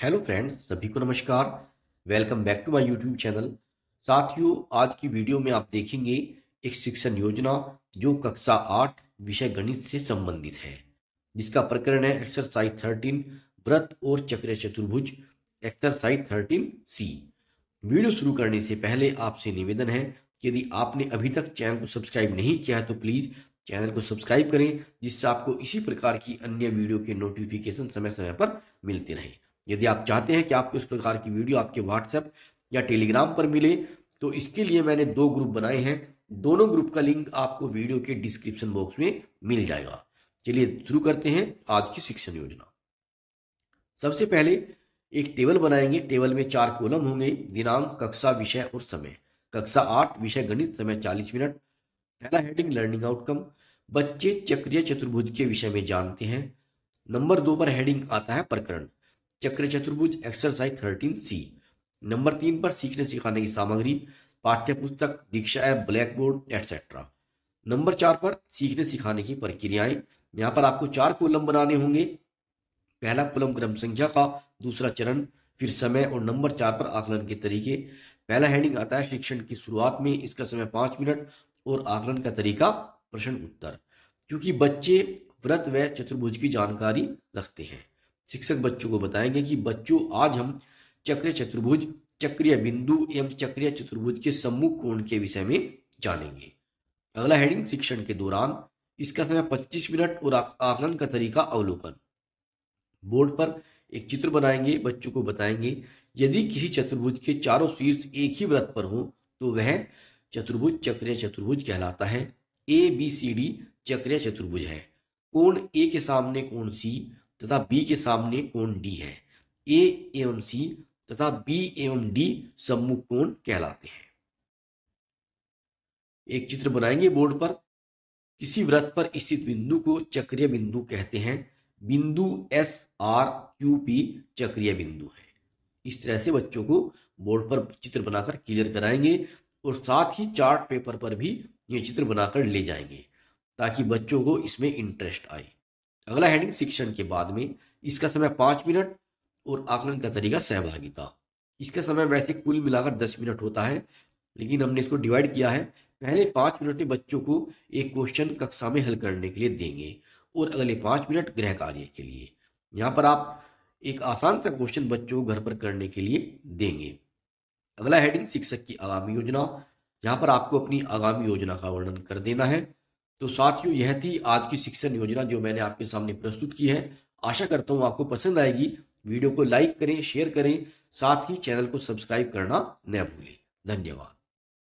hello friends सभी को नमस्कार welcome back to my YouTube channel साथियों आज की वीडियो में आप देखेंगे एक शिक्षण योजना जो कक्षा आठ विषय गणित से संबंधित है जिसका प्रकरण है एक्सरसाइज थर्टीन व्रत और चक्र चतुर्भुज एक्सरसाइज थर्टीन सी वीडियो शुरू करने से पहले आपसे निवेदन है यदि आपने अभी तक चैनल को सब्सक्राइब नहीं किया है तो प्लीज़ चैनल को सब्सक्राइब करें जिससे आपको इसी प्रकार की अन्य वीडियो के नोटिफिकेशन समय समय पर मिलते रहें यदि आप चाहते हैं कि आपको इस प्रकार की वीडियो आपके व्हाट्सएप या टेलीग्राम पर मिले तो इसके लिए मैंने दो ग्रुप बनाए हैं दोनों ग्रुप का लिंक आपको वीडियो के डिस्क्रिप्शन बॉक्स में मिल जाएगा चलिए शुरू करते हैं आज की शिक्षण योजना सबसे पहले एक टेबल बनाएंगे टेबल में चार कॉलम होंगे दिनांक कक्षा विषय और समय कक्षा आठ विषय गणित समय चालीस मिनट पहला हेडिंग लर्निंग आउटकम बच्चे चक्रीय चतुर्भुज के विषय में जानते हैं नंबर दो पर हेडिंग आता है प्रकरण चक्र चतुर्भुज एक्सरसाइज थर्टीन सी नंबर तीन पर सीखने सिखाने की सामग्री पाठ्य पुस्तक Diksha app black board etcetera number चार पर सीखने सिखाने की प्रक्रियाएं यहाँ पर आपको चार कोलम बनाने होंगे पहला कोलम क्रम संख्या का दूसरा चरण फिर समय और नंबर चार पर आकलन के तरीके पहला हेडिंग आता है शिक्षण की शुरुआत में इसका समय पांच मिनट और आकलन का तरीका प्रश्न उत्तर क्योंकि बच्चे व्रत व चतुर्भुज की जानकारी रखते हैं शिक्षक बच्चों को बताएंगे कि बच्चों आज हम चक्रीय चतुर्भुज चक्रीय बिंदु एवं चक्रीय चतुर्भुज के सम्मुख कोण के विषय में जानेंगे अगला हेडिंग शिक्षण के दौरान इसका समय 25 मिनट और आकलन का तरीका अवलोकन बोर्ड पर एक चित्र बनाएंगे बच्चों को बताएंगे यदि किसी चतुर्भुज के चारों शीर्ष एक ही व्रत पर हो तो वह चतुर्भुज चक्रीय चतुर्भुज कहलाता है ए बी सी डी चक्रीय चतुर्भुज है कोण ए के सामने कोण सी तथा बी के सामने कोण डी है ए एवं सी तथा बी एवं डी सम्मुख कोण कहलाते हैं एक चित्र बनाएंगे बोर्ड पर किसी व्रत पर स्थित बिंदु को चक्रीय बिंदु कहते हैं बिंदु एस आर क्यू पी चक्रीय बिंदु है इस तरह से बच्चों को बोर्ड पर चित्र बनाकर क्लियर कराएंगे और साथ ही चार्ट पेपर पर भी ये चित्र बनाकर ले जाएंगे ताकि बच्चों को इसमें इंटरेस्ट आए अगला हेडिंग शिक्षण के बाद में इसका समय पाँच मिनट और आकलन का तरीका सहभागिता इसका समय वैसे कुल मिलाकर दस मिनट होता है लेकिन हमने इसको डिवाइड किया है पहले पांच मिनट में बच्चों को एक क्वेश्चन कक्षा में हल करने के लिए देंगे और अगले पांच मिनट गृह कार्य के लिए यहाँ पर आप एक आसान सा क्वेश्चन बच्चों को घर पर करने के लिए देंगे अगला हेडिंग शिक्षक की आगामी योजना यहाँ पर आपको अपनी आगामी योजना का वर्णन कर देना है तो साथियों यह थी आज की शिक्षण योजना जो मैंने आपके सामने प्रस्तुत की है आशा करता हूँ आपको पसंद आएगी वीडियो को लाइक करें शेयर करें साथ ही चैनल को सब्सक्राइब करना न भूलें धन्यवाद